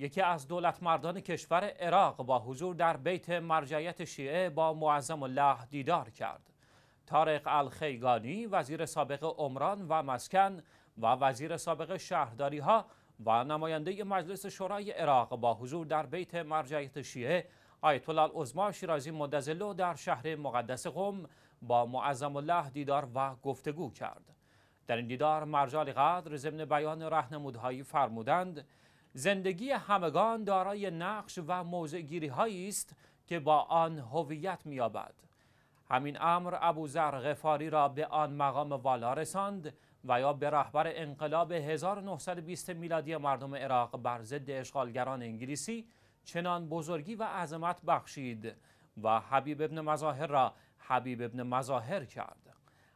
یکی از دولت مردان کشور عراق با حضور در بیت مرجعیت شیعه با معظم الله دیدار کرد. تارق الخیگانی وزیر سابق عمران و مسکن و وزیر سابق شهرداری ها و نماینده مجلس شورای عراق با حضور در بیت مرجعیت شیعه آیت الله عظما شیرازی مدزلو در شهر مقدس قم با معظم الله دیدار و گفتگو کرد. در این دیدار مرجع قدر ضمن بیان رهنمودهایی فرمودند زندگی همگان دارای نقش و موضعگیری هایی است که با آن هویت مییابد همین امر ابوذر غفاری را به آن مقام والا رساند و یا به رهبر انقلاب 1920 میلادی مردم عراق بر ضد اشغالگران انگلیسی چنان بزرگی و عظمت بخشید و حبیب ابن مظاهر را حبیب ابن مظاهر کرد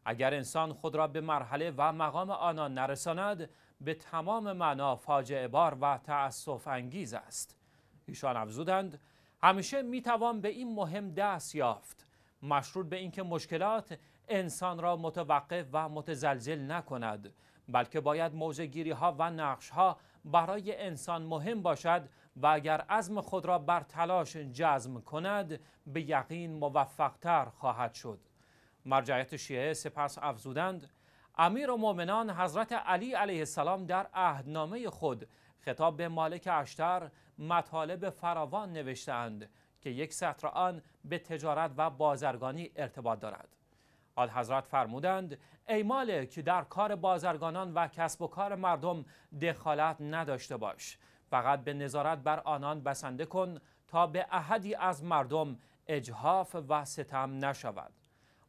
اگر انسان خود را به مرحله و مقام آنان نرساند به تمام معنا فاجعه بار و تأسف انگیز است ایشان افزودند همیشه می توان به این مهم دست یافت مشروط به اینکه مشکلات انسان را متوقف و متزلزل نکند بلکه باید گیری ها و نقش ها برای انسان مهم باشد و اگر عزم خود را بر تلاش جزم کند به یقین موفقتر خواهد شد مرجعیت شیعه سپس افزودند امیر و مؤمنان حضرت علی علیه السلام در عهدنامه خود خطاب به مالک اشتر مطالب فراوان نوشتند که یک سطر آن به تجارت و بازرگانی ارتباط دارد آل حضرت فرمودند ای که در کار بازرگانان و کسب و کار مردم دخالت نداشته باش فقط به نظارت بر آنان بسنده کن تا به احدی از مردم اجهاف و ستم نشود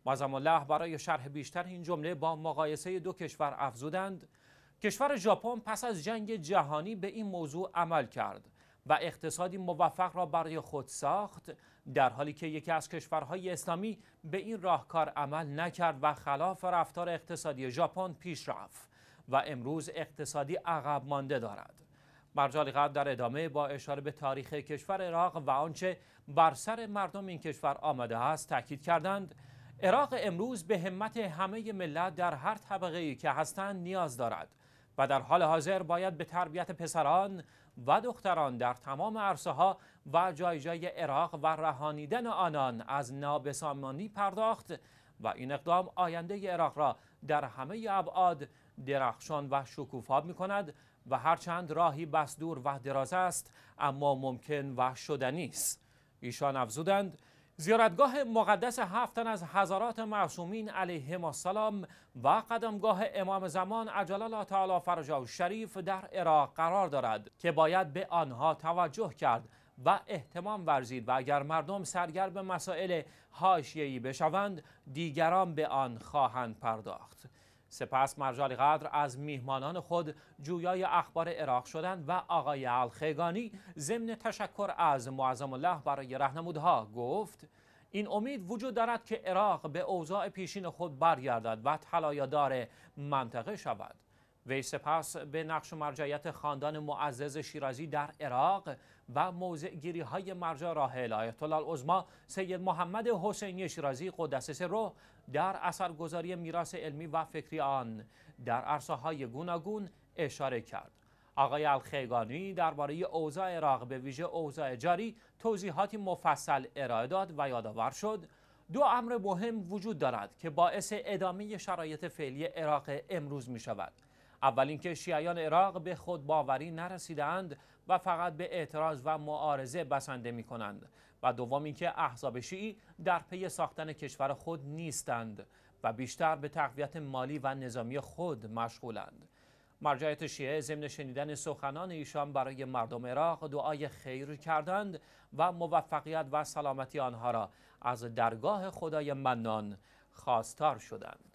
معظم الله برای شرح بیشتر این جمله با مقایسه دو کشور افزودند کشور ژاپن پس از جنگ جهانی به این موضوع عمل کرد و اقتصادی موفق را برای خود ساخت در حالی که یکی از کشورهای اسلامی به این راهکار عمل نکرد و خلاف رفتار اقتصادی ژاپن پیش رفت و امروز اقتصادی عقب مانده دارد مرجالی قبل در ادامه با اشاره به تاریخ کشور عراق و آنچه بر سر مردم این کشور آمده است تاکید کردند عراق امروز به همت همه ملت در هر طبقه ای که هستند نیاز دارد و در حال حاضر باید به تربیت پسران و دختران در تمام عرصه ها و جای جای عراق و رهانیدن آنان از نابسامانی پرداخت و این اقدام آینده عراق را در همه ابعاد درخشان و شکوفا می کند و هرچند راهی بس دور و دراز است اما ممکن و شدنی است ایشان افزودند زیارتگاه مقدس هفتن از هزارات معصومین علیهم السلام و قدمگاه امام زمان عجلال تعالی فرجا و شریف در عراق قرار دارد که باید به آنها توجه کرد و احتمام ورزید و اگر مردم سرگرم مسائل حاشیه‌ای بشوند دیگران به آن خواهند پرداخت سپس مرجال قدر از میهمانان خود جویای اخبار عراق شدند و آقای الخیگانی ضمن تشکر از معظم الله برای رهنمودها گفت این امید وجود دارد که عراق به اوضاع پیشین خود برگردد و طلایه‌دار منطقه شود وی سپس به نقش و مرجعیت خاندان معزز شیرازی در عراق و گیری های مرجع راه الایت العظما سید محمد حسینی شیرازی قدس سره در اثرگذاری میراث علمی و فکری آن در عرصه های گوناگون اشاره کرد آقای الخیگانی درباره اوضاع عراق به ویژه اوضاع جاری توضیحاتی مفصل ارائه داد و یادآور شد دو امر مهم وجود دارد که باعث ادامه شرایط فعلی عراق امروز می شود اولین که شیعیان عراق به خود باوری نرسیدند و فقط به اعتراض و معارضه بسنده می کنند و دوم اینکه احزاب شیعی در پی ساختن کشور خود نیستند و بیشتر به تقویت مالی و نظامی خود مشغولند مرجعیت شیعه ضمن شنیدن سخنان ایشان برای مردم عراق دعای خیر کردند و موفقیت و سلامتی آنها را از درگاه خدای منان خواستار شدند